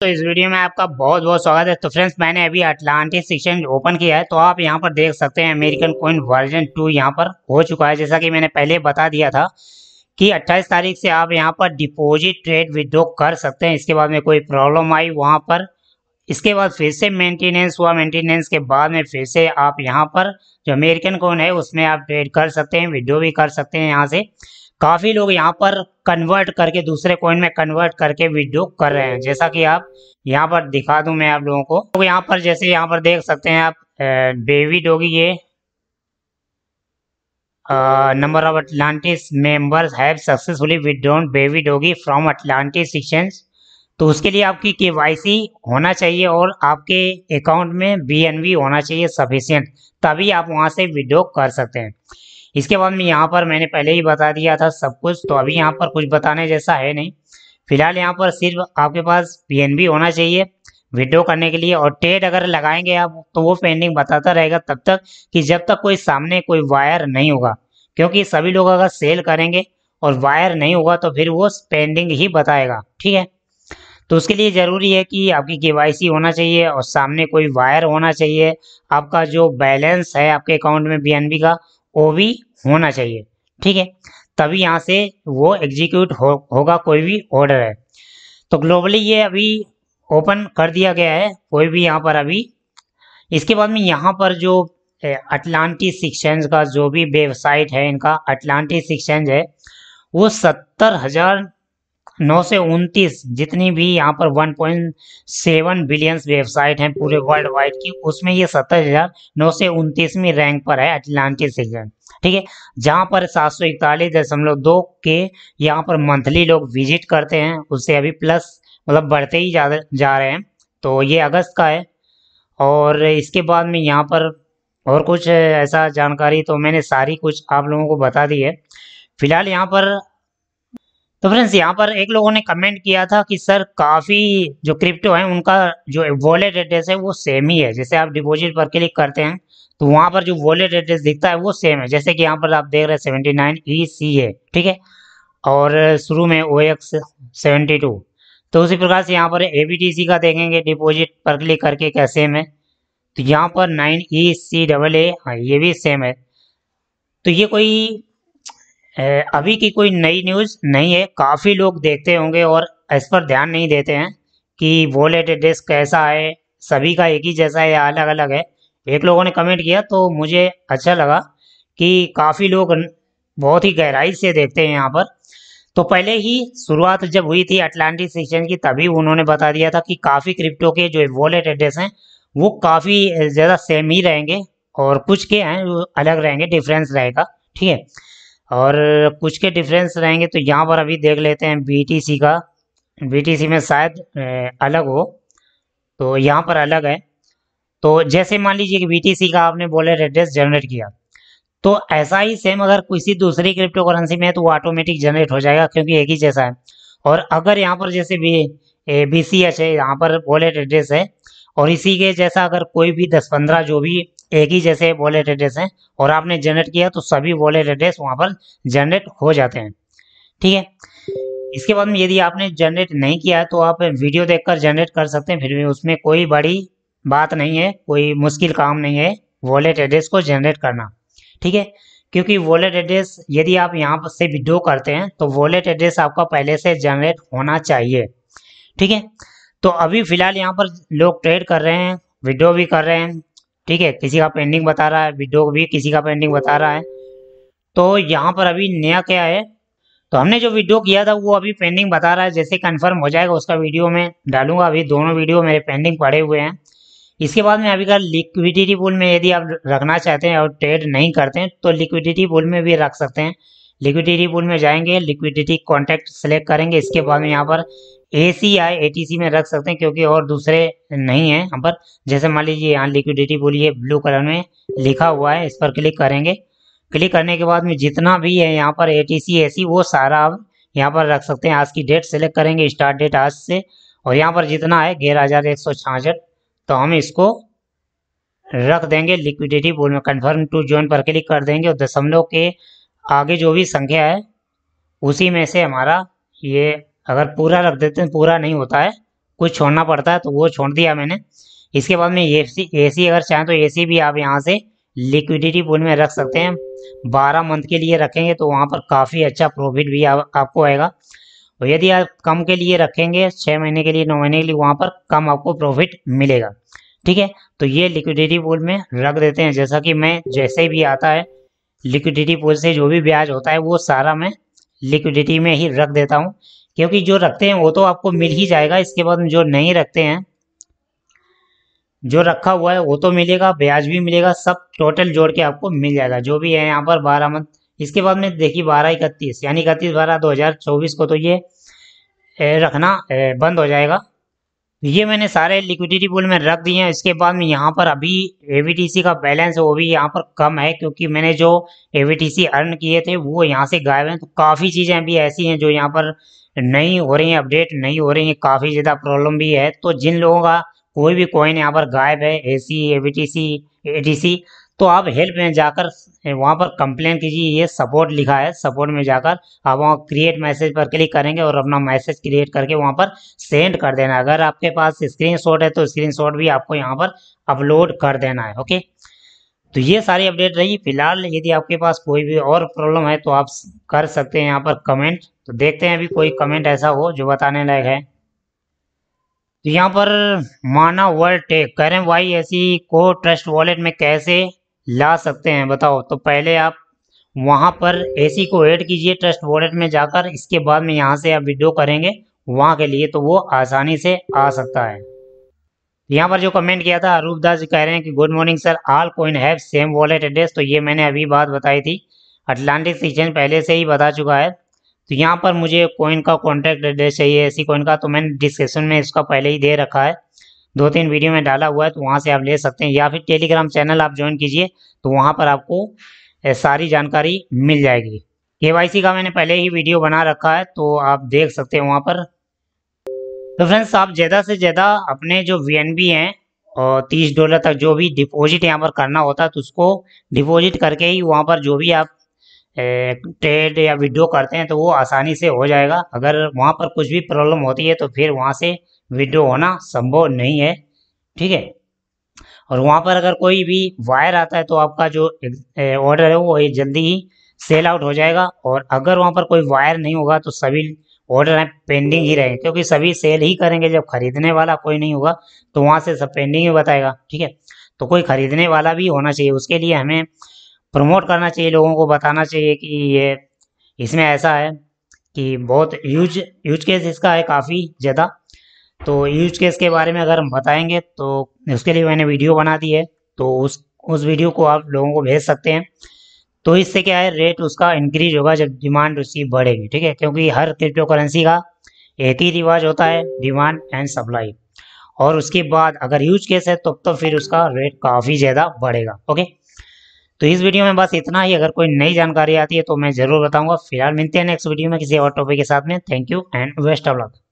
तो इस वीडियो में आपका बहुत बहुत स्वागत है तो फ्रेंड्स मैंने अभी अटलांटिस एक्सचेंज ओपन किया है तो आप यहाँ पर देख सकते हैं अमेरिकन कोइन वर्जन टू यहां पर हो चुका है जैसा कि मैंने पहले बता दिया था कि 28 तारीख से आप यहाँ पर डिपॉजिट ट्रेड विद्रो कर सकते हैं इसके बाद में कोई प्रॉब्लम आई वहाँ पर इसके बाद फिर से मेंटेनेंस हुआ मेंटेनेंस के बाद में फिर से आप यहाँ पर जो अमेरिकन कोइन है उसमें आप ट्रेड कर सकते हैं विड्रो भी कर सकते हैं यहाँ से काफी लोग यहाँ पर कन्वर्ट करके दूसरे कॉइन में कन्वर्ट करके विड्रो कर रहे हैं जैसा कि आप यहाँ पर दिखा दूं मैं आप लोगों को तो यहाँ पर जैसे यहाँ पर देख सकते हैं आप बेबी डोगी ये number of Atlantis members have successfully withdrawn Baby Doge from Atlantis exchange तो उसके लिए आपकी के होना चाहिए और आपके अकाउंट में बी होना चाहिए सफिशियंट तभी आप वहां से विड्रो कर सकते हैं इसके बाद में यहाँ पर मैंने पहले ही बता दिया था सब कुछ तो अभी यहाँ पर कुछ बताने जैसा है नहीं फिलहाल यहाँ पर सिर्फ आपके पास पी होना चाहिए विड्रो करने के लिए और टेड अगर लगाएंगे आप तो वो पेंडिंग बताता रहेगा तब तक कि जब तक कोई सामने कोई वायर नहीं होगा क्योंकि सभी लोग अगर सेल करेंगे और वायर नहीं होगा तो फिर वो पेंडिंग ही बताएगा ठीक है तो उसके लिए ज़रूरी है कि आपकी के होना चाहिए और सामने कोई वायर होना चाहिए आपका जो बैलेंस है आपके अकाउंट में बी का ओ भी होना चाहिए ठीक है तभी यहाँ से वो एग्जीक्यूट हो, होगा कोई भी ऑर्डर है तो ग्लोबली ये अभी ओपन कर दिया गया है कोई भी यहाँ पर अभी इसके बाद में यहाँ पर जो अटलांटिस एक्सचेंज का जो भी वेबसाइट है इनका अटलांटिस एक्सचेंज है वो सत्तर हजार नौ से उनतीस जितनी भी यहाँ पर 1.7 बिलियंस वेबसाइट हैं पूरे वर्ल्ड वाइड की उसमें ये सत्तर हजार नौ सौ उनतीसवीं रैंक पर है अटलांटिक सीजन ठीक है जहाँ पर सात सौ इकतालीस दशमलव दो के यहाँ पर मंथली लोग विजिट करते हैं उससे अभी प्लस मतलब बढ़ते ही जा जा रहे हैं तो ये अगस्त का है और इसके बाद में यहाँ पर और कुछ ऐसा जानकारी तो मैंने सारी कुछ आप लोगों को बता दी है फिलहाल यहाँ पर तो फ्रेंड्स यहाँ पर एक लोगों ने कमेंट किया था कि सर काफ़ी जो क्रिप्टो है उनका जो वॉलेट एड्रेस है वो सेम ही है जैसे आप डिपॉजिट पर क्लिक करते हैं तो वहां पर जो वॉलेट एड्रेस दिखता है वो सेम है जैसे कि यहाँ पर आप देख रहे हैं सेवेंटी नाइन ई सी ठीक है और शुरू में ओ एक्स टू तो उसी प्रकार से यहाँ पर ए बी टी सी का देखेंगे डिपोजिट पर क्लिक करके क्या सेम है तो यहाँ पर nine E C double A हाँ ये भी सेम है तो ये कोई अभी की कोई नई न्यूज़ नहीं है काफ़ी लोग देखते होंगे और इस पर ध्यान नहीं देते हैं कि वॉलेट एड्रेस कैसा है सभी का एक ही जैसा है या अलग अलग है एक लोगों ने कमेंट किया तो मुझे अच्छा लगा कि काफ़ी लोग बहुत ही गहराई से देखते हैं यहाँ पर तो पहले ही शुरुआत जब हुई थी अटलांटिक सेक्शन की तभी उन्होंने बता दिया था कि काफ़ी क्रिप्टो के जो वॉलेट एड्रेस हैं वो काफ़ी ज़्यादा सेम ही रहेंगे और कुछ के हैं अलग रहेंगे डिफरेंस रहेगा ठीक है और कुछ के डिफरेंस रहेंगे तो यहाँ पर अभी देख लेते हैं बीटीसी का बीटीसी में शायद अलग हो तो यहाँ पर अलग है तो जैसे मान लीजिए कि बीटीसी का आपने वॉलेट एड्रेस जनरेट किया तो ऐसा ही सेम अगर किसी दूसरी क्रिप्टो करेंसी में है तो वो ऑटोमेटिक जनरेट हो जाएगा क्योंकि एक ही जैसा है और अगर यहाँ पर जैसे बी बी सी एच है यहाँ पर वॉलेट एड्रेस है और इसी के जैसा अगर कोई भी दस पंद्रह जो भी एक ही जैसे वॉलेट एड्रेस हैं और आपने जनरेट किया तो सभी वॉलेट एड्रेस वहाँ पर जनरेट हो जाते हैं ठीक है इसके बाद में यदि आपने जनरेट नहीं किया तो आप वीडियो देखकर जनरेट कर सकते हैं फिर भी उसमें कोई बड़ी बात नहीं है कोई मुश्किल काम नहीं है वॉलेट एड्रेस को जनरेट करना ठीक है क्योंकि वॉलेट एड्रेस यदि आप यहाँ से विड्रो करते हैं तो वॉलेट एड्रेस आपका पहले से जनरेट होना चाहिए ठीक है तो अभी फ़िलहाल यहाँ पर लोग ट्रेड कर रहे हैं विड्रो भी कर रहे हैं ठीक है किसी का पेंडिंग बता रहा है वीडियो भी किसी का पेंडिंग बता रहा है तो यहाँ पर अभी नया क्या है तो हमने जो वीडियो किया था वो अभी पेंडिंग बता रहा है जैसे कंफर्म हो जाएगा उसका वीडियो में डालूंगा अभी दोनों वीडियो मेरे पेंडिंग पड़े हुए हैं इसके बाद में अभी का लिक्विडिटी पुल में यदि आप रखना चाहते हैं और ट्रेड नहीं करते हैं तो लिक्विडिटी पुल में भी रख सकते हैं लिक्विडिटी पुल में जाएंगे लिक्विडिटी कॉन्टैक्ट सेलेक्ट करेंगे इसके बाद में यहाँ पर ए सी या ए टी सी में रख सकते हैं क्योंकि और दूसरे नहीं है यहाँ पर जैसे मान लीजिए यहाँ लिक्विडिटी बोलिए ब्लू कलर में लिखा हुआ है इस पर क्लिक करेंगे क्लिक करने के बाद में जितना भी है यहाँ पर ए टी सी ए सी वो सारा आप यहाँ पर रख सकते हैं आज की डेट सेलेक्ट करेंगे स्टार्ट डेट आज से और यहाँ पर जितना है ग्यारह हज़ार एक सौ छाछठ तो हम इसको रख देंगे लिक्विडिटी बोल में कन्फर्म टू ज्वाइन पर क्लिक कर देंगे और दशमलव के आगे जो भी संख्या है उसी में से हमारा ये अगर पूरा रख देते हैं पूरा नहीं होता है कुछ छोड़ना पड़ता है तो वो छोड़ दिया मैंने इसके बाद में ए सी ए सी अगर चाहें तो ए सी भी आप यहाँ से लिक्विडिटी पूल में रख सकते हैं बारह मंथ के लिए रखेंगे तो वहाँ पर काफ़ी अच्छा प्रॉफिट भी आपको आएगा और यदि आप कम के लिए रखेंगे छः महीने के लिए नौ महीने के लिए वहाँ पर कम आपको प्रॉफिट मिलेगा ठीक है तो ये लिक्विडिटी पूल में रख देते हैं जैसा कि मैं जैसे भी आता है लिक्विडिटी पूल से जो भी ब्याज होता है वो सारा मैं लिक्विडिटी में ही रख देता हूँ क्योंकि जो रखते हैं वो तो आपको मिल ही जाएगा इसके बाद जो नहीं रखते हैं जो रखा हुआ है वो तो मिलेगा ब्याज भी मिलेगा सब टोटल जोड़ के आपको मिल जाएगा जो भी है यहाँ पर बारह मंथ इसके बाद में देखिए बारह इकतीस यानी इकतीस बारह दो हज़ार चौबीस को तो ये रखना बंद हो जाएगा ये मैंने सारे लिक्विडिटी पूल में रख दिए हैं इसके बाद में यहाँ पर अभी एवीटीसी का बैलेंस वो भी यहाँ पर कम है क्योंकि मैंने जो एवीटीसी अर्न किए थे वो यहाँ से गायब हैं तो काफ़ी चीज़ें अभी ऐसी हैं जो यहाँ पर नहीं हो रही हैं अपडेट नहीं हो रही हैं काफ़ी ज़्यादा प्रॉब्लम भी है तो जिन लोगों का कोई भी कॉइन यहाँ पर गायब है ए सी ए टी सी तो आप हेल्प में जाकर वहाँ पर कंप्लेन कीजिए ये सपोर्ट लिखा है सपोर्ट में जाकर आप वहाँ क्रिएट मैसेज पर क्लिक करेंगे और अपना मैसेज क्रिएट करके वहाँ पर सेंड कर देना अगर आपके पास स्क्रीनशॉट है तो स्क्रीनशॉट भी आपको यहाँ पर अपलोड कर देना है ओके तो ये सारी अपडेट रही फिलहाल यदि आपके पास कोई भी और प्रॉब्लम है तो आप कर सकते हैं यहाँ पर कमेंट तो देखते हैं अभी कोई कमेंट ऐसा हो जो बताने लायक है तो यहाँ पर माना वर्ल्ड टेक करें भाई ऐसी को ट्रस्ट वॉलेट में कैसे ला सकते हैं बताओ तो पहले आप वहाँ पर एसी को ऐड कीजिए ट्रस्ट वॉलेट में जाकर इसके बाद में यहाँ से आप विड्रो करेंगे वहाँ के लिए तो वो आसानी से आ सकता है यहाँ पर जो कमेंट किया था अरूप दास जी कह रहे हैं कि good morning sir all coin have same wallet address तो ये मैंने अभी बात बताई थी अटलांटिक सीजन पहले से ही बता चुका है तो यहाँ पर मुझे कोइन का कॉन्टैक्ट एड्रेस चाहिए ऐसी कोइन का तो मैंने डिस्क्रिप्शन में इसका पहले ही दे रखा है दो तीन वीडियो में डाला हुआ है तो वहाँ से आप ले सकते हैं या फिर टेलीग्राम चैनल आप ज्वाइन कीजिए तो वहाँ पर आपको सारी जानकारी मिल जाएगी के का मैंने पहले ही वीडियो बना रखा है तो आप देख सकते हैं वहाँ पर तो फ्रेंड्स आप ज़्यादा से ज़्यादा अपने जो वी हैं और तीस डॉलर तक जो भी डिपॉजिट यहाँ पर करना होता है तो उसको डिपॉजिट करके ही वहाँ पर जो भी आप ट्रेड या विड्रो करते हैं तो वो आसानी से हो जाएगा अगर वहाँ पर कुछ भी प्रॉब्लम होती है तो फिर वहाँ से विड्रो होना संभव नहीं है ठीक है और वहां पर अगर कोई भी वायर आता है तो आपका जो ऑर्डर है वो ये जल्दी ही सेल आउट हो जाएगा और अगर वहां पर कोई वायर नहीं होगा तो सभी ऑर्डर हैं पेंडिंग ही रहेंगे क्योंकि सभी सेल ही करेंगे जब खरीदने वाला कोई नहीं होगा तो वहां से सब पेंडिंग ही बताएगा ठीक है तो कोई खरीदने वाला भी होना चाहिए उसके लिए हमें प्रमोट करना चाहिए लोगों को बताना चाहिए कि ये इसमें ऐसा है कि बहुत यूज यूज केस इसका है काफ़ी ज़्यादा तो यूज केस के बारे में अगर हम बताएंगे तो उसके लिए मैंने वीडियो बना दी है तो उस उस वीडियो को आप लोगों को भेज सकते हैं तो इससे क्या है रेट उसका इंक्रीज होगा जब डिमांड उसकी बढ़ेगी ठीक है क्योंकि हर क्रिप्टो करेंसी का एक ही रिवाज होता है डिमांड एंड सप्लाई और उसके बाद अगर यूज केस है तब तो, तो फिर उसका रेट काफ़ी ज़्यादा बढ़ेगा ओके तो इस वीडियो में बस इतना ही अगर कोई नई जानकारी आती है तो मैं ज़रूर बताऊंगा फिलहाल मिलते हैं नेक्स्ट वीडियो में किसी और टॉपिक के साथ में thank you and best of luck